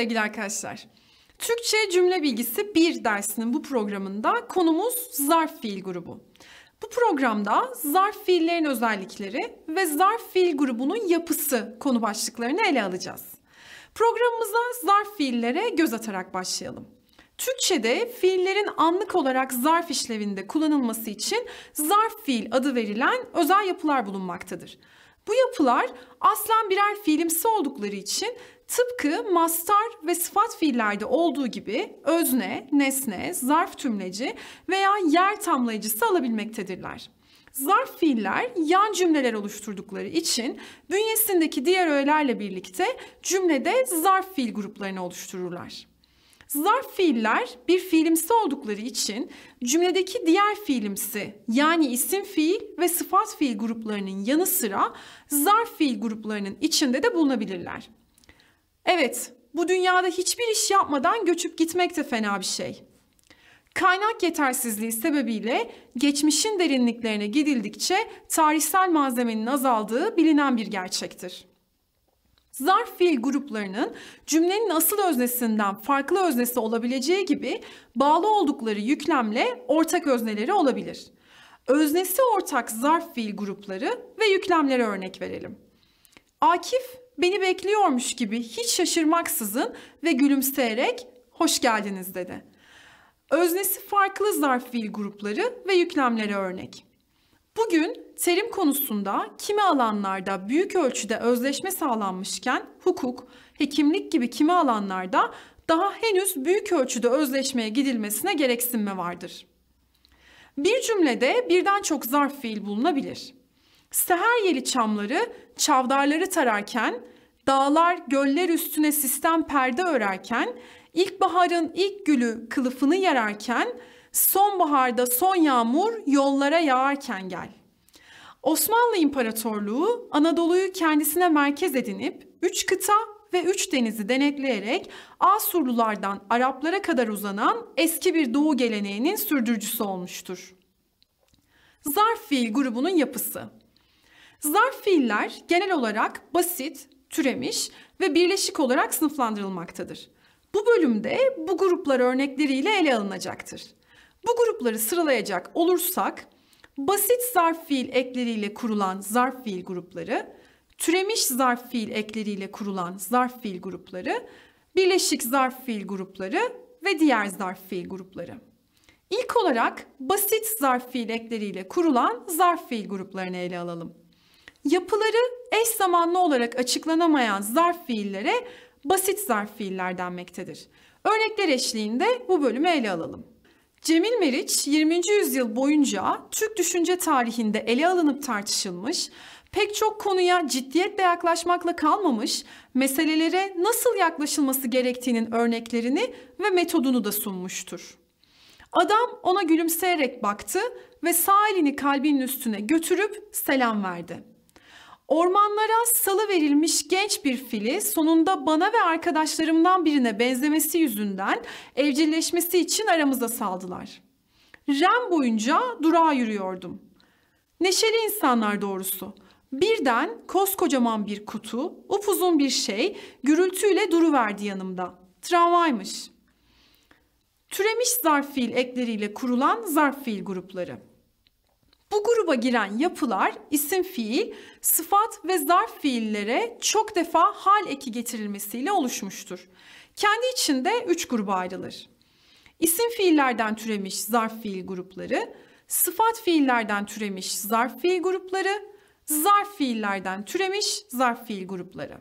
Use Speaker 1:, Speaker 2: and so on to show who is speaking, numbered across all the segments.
Speaker 1: sevgili arkadaşlar. Türkçe Cümle Bilgisi 1 dersinin bu programında konumuz zarf fiil grubu. Bu programda zarf fiillerin özellikleri ve zarf fiil grubunun yapısı konu başlıklarını ele alacağız. Programımıza zarf fiillere göz atarak başlayalım. Türkçe'de fiillerin anlık olarak zarf işlevinde kullanılması için zarf fiil adı verilen özel yapılar bulunmaktadır. Bu yapılar aslen birer fiilimsi oldukları için Tıpkı mastar ve sıfat fiillerde olduğu gibi özne, nesne, zarf tümleci veya yer tamlayıcısı alabilmektedirler. Zarf fiiller yan cümleler oluşturdukları için bünyesindeki diğer öğelerle birlikte cümlede zarf fiil gruplarını oluştururlar. Zarf fiiller bir fiilimsi oldukları için cümledeki diğer fiilimsi yani isim fiil ve sıfat fiil gruplarının yanı sıra zarf fiil gruplarının içinde de bulunabilirler. Evet, bu dünyada hiçbir iş yapmadan göçüp gitmek de fena bir şey. Kaynak yetersizliği sebebiyle geçmişin derinliklerine gidildikçe tarihsel malzemenin azaldığı bilinen bir gerçektir. Zarf fiil gruplarının cümlenin asıl öznesinden farklı öznesi olabileceği gibi bağlı oldukları yüklemle ortak özneleri olabilir. Öznesi ortak zarf fiil grupları ve yüklemlere örnek verelim. Akif beni bekliyormuş gibi hiç şaşırmaksızın ve gülümseyerek hoş geldiniz dedi. Öznesi farklı zarf fiil grupları ve yüklemleri örnek. Bugün terim konusunda kimi alanlarda büyük ölçüde özleşme sağlanmışken hukuk, hekimlik gibi kimi alanlarda daha henüz büyük ölçüde özleşmeye gidilmesine gereksinme vardır. Bir cümlede birden çok zarf fiil bulunabilir. Seher yeli çamları çavdarları tararken, dağlar göller üstüne sistem perde örerken, ilkbaharın ilk gülü kılıfını yararken, sonbaharda son yağmur yollara yağarken gel. Osmanlı İmparatorluğu Anadolu'yu kendisine merkez edinip üç kıta ve üç denizi denetleyerek Asurlulardan Araplara kadar uzanan eski bir doğu geleneğinin sürdürücüsü olmuştur. Zarf fiil grubunun yapısı Zarf fiiller genel olarak basit, türemiş ve birleşik olarak sınıflandırılmaktadır. Bu bölümde bu gruplar örnekleriyle ele alınacaktır. Bu grupları sıralayacak olursak basit zarf fiil ekleriyle kurulan zarf fiil grupları, türemiş zarf fiil ekleriyle kurulan zarf fiil grupları, birleşik zarf fiil grupları ve diğer zarf fiil grupları. İlk olarak basit zarf fiil ekleriyle kurulan zarf fiil gruplarını ele alalım yapıları eş zamanlı olarak açıklanamayan zarf fiillere basit zarf fiiller denmektedir. Örnekler eşliğinde bu bölümü ele alalım. Cemil Meriç 20. yüzyıl boyunca Türk düşünce tarihinde ele alınıp tartışılmış, pek çok konuya ciddiyetle yaklaşmakla kalmamış, meselelere nasıl yaklaşılması gerektiğinin örneklerini ve metodunu da sunmuştur. Adam ona gülümseyerek baktı ve sağ elini kalbinin üstüne götürüp selam verdi. Ormanlara salı verilmiş genç bir fili sonunda bana ve arkadaşlarımdan birine benzemesi yüzünden evcilleşmesi için aramıza saldılar. Rem boyunca durağa yürüyordum. Neşeli insanlar doğrusu. Birden koskocaman bir kutu, upuzun bir şey gürültüyle duruverdi yanımda. Tramvaymış. Türemiş zarf fiil ekleriyle kurulan zarf fiil grupları. Bu gruba giren yapılar isim fiil, sıfat ve zarf fiillere çok defa hal eki getirilmesiyle oluşmuştur. Kendi içinde üç gruba ayrılır. İsim fiillerden türemiş zarf fiil grupları, sıfat fiillerden türemiş zarf fiil grupları, zarf fiillerden türemiş zarf fiil grupları.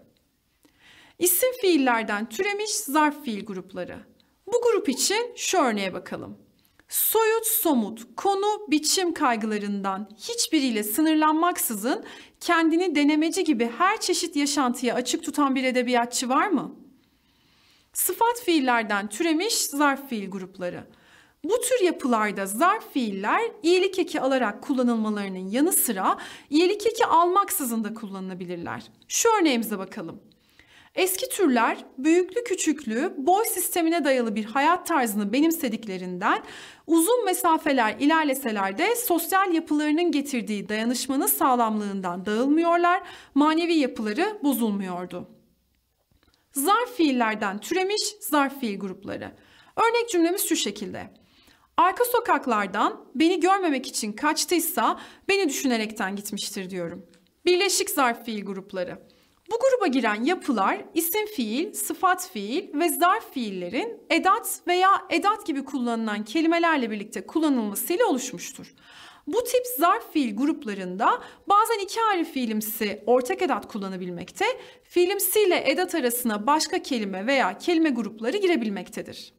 Speaker 1: İsim fiillerden türemiş zarf fiil grupları. Bu grup için şu örneğe bakalım. Soyut, somut, konu, biçim kaygılarından hiçbiriyle sınırlanmaksızın kendini denemeci gibi her çeşit yaşantıya açık tutan bir edebiyatçı var mı? Sıfat fiillerden türemiş zarf fiil grupları. Bu tür yapılarda zarf fiiller iyilik eki alarak kullanılmalarının yanı sıra iyilik eki almaksızın da kullanılabilirler. Şu örneğimize bakalım. Eski türler büyüklü küçüklü boy sistemine dayalı bir hayat tarzını benimsediklerinden uzun mesafeler ilerleseler de sosyal yapılarının getirdiği dayanışmanın sağlamlığından dağılmıyorlar, manevi yapıları bozulmuyordu. Zarf fiillerden türemiş zarf fiil grupları. Örnek cümlemiz şu şekilde. Arka sokaklardan beni görmemek için kaçtıysa beni düşünerekten gitmiştir diyorum. Birleşik zarf fiil grupları. Bu gruba giren yapılar isim fiil, sıfat fiil ve zarf fiillerin edat veya edat gibi kullanılan kelimelerle birlikte kullanılmasıyla oluşmuştur. Bu tip zarf fiil gruplarında bazen iki ayrı fiilimsi ortak edat kullanabilmekte, fiilimsi ile edat arasına başka kelime veya kelime grupları girebilmektedir.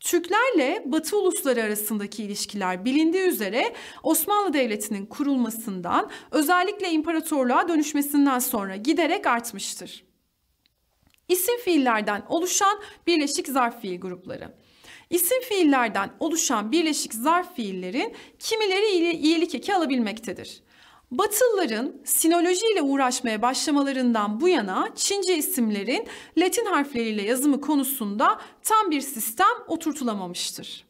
Speaker 1: Türklerle Batı ulusları arasındaki ilişkiler bilindiği üzere Osmanlı Devleti'nin kurulmasından özellikle imparatorluğa dönüşmesinden sonra giderek artmıştır. İsim fiillerden oluşan birleşik zarf fiil grupları. İsim fiillerden oluşan birleşik zarf fiillerin kimileri iyilik eki alabilmektedir. Batılıların sinolojiyle uğraşmaya başlamalarından bu yana Çince isimlerin Latin harfleriyle yazımı konusunda tam bir sistem oturtulamamıştır.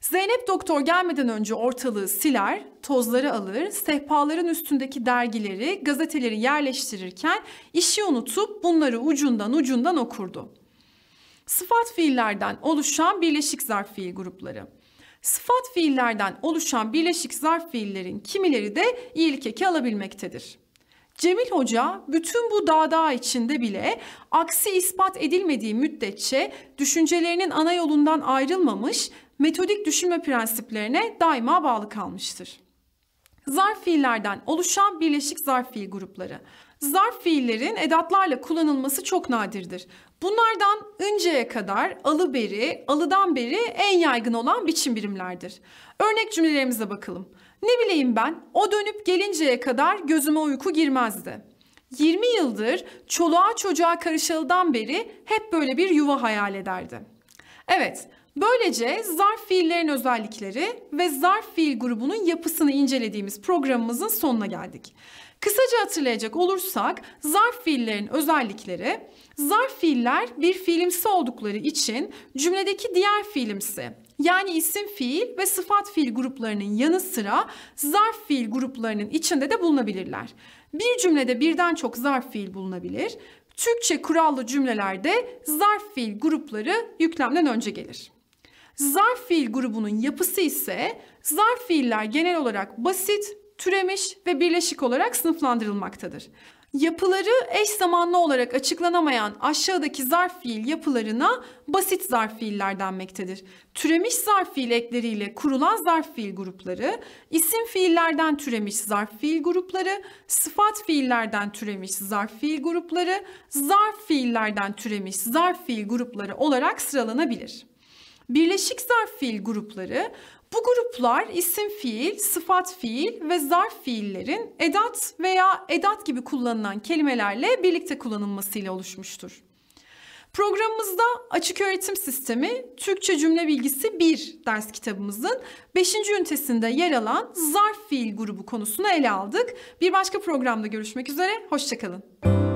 Speaker 1: Zeynep doktor gelmeden önce ortalığı siler, tozları alır, sehpaların üstündeki dergileri, gazeteleri yerleştirirken işi unutup bunları ucundan ucundan okurdu. Sıfat fiillerden oluşan birleşik zarf fiil grupları. Sıfat fiillerden oluşan birleşik zarf fiillerin kimileri de iyilik eki alabilmektedir. Cemil Hoca bütün bu dağda içinde bile aksi ispat edilmediği müddetçe düşüncelerinin ana yolundan ayrılmamış, metodik düşünme prensiplerine daima bağlı kalmıştır. Zarf fiillerden oluşan birleşik zarf fiil grupları zarf fiillerin edatlarla kullanılması çok nadirdir. Bunlardan önceye kadar alı beri, alıdan beri en yaygın olan biçim birimlerdir. Örnek cümlelerimize bakalım. Ne bileyim ben, o dönüp gelinceye kadar gözüme uyku girmezdi. 20 yıldır çoluğa çocuğa karışıldan beri hep böyle bir yuva hayal ederdi. Evet, böylece zarf fiillerin özellikleri ve zarf fiil grubunun yapısını incelediğimiz programımızın sonuna geldik. Kısaca hatırlayacak olursak zarf fiillerin özellikleri zarf fiiller bir fiilimsi oldukları için cümledeki diğer fiilimsi yani isim fiil ve sıfat fiil gruplarının yanı sıra zarf fiil gruplarının içinde de bulunabilirler. Bir cümlede birden çok zarf fiil bulunabilir. Türkçe kurallı cümlelerde zarf fiil grupları yüklemden önce gelir. Zarf fiil grubunun yapısı ise zarf fiiller genel olarak basit, türemiş ve birleşik olarak sınıflandırılmaktadır. Yapıları eş zamanlı olarak açıklanamayan aşağıdaki zarf fiil yapılarına basit zarf fiiller denmektedir. Türemiş zarf fiil ekleriyle kurulan zarf fiil grupları, isim fiillerden türemiş zarf fiil grupları, sıfat fiillerden türemiş zarf fiil grupları, zarf fiillerden türemiş zarf fiil grupları olarak sıralanabilir birleşik zarf fiil grupları. Bu gruplar isim fiil, sıfat fiil ve zarf fiillerin edat veya edat gibi kullanılan kelimelerle birlikte kullanılmasıyla oluşmuştur. Programımızda Açık Öğretim Sistemi Türkçe Cümle Bilgisi 1 ders kitabımızın 5. ünitesinde yer alan zarf fiil grubu konusunu ele aldık. Bir başka programda görüşmek üzere, hoşçakalın.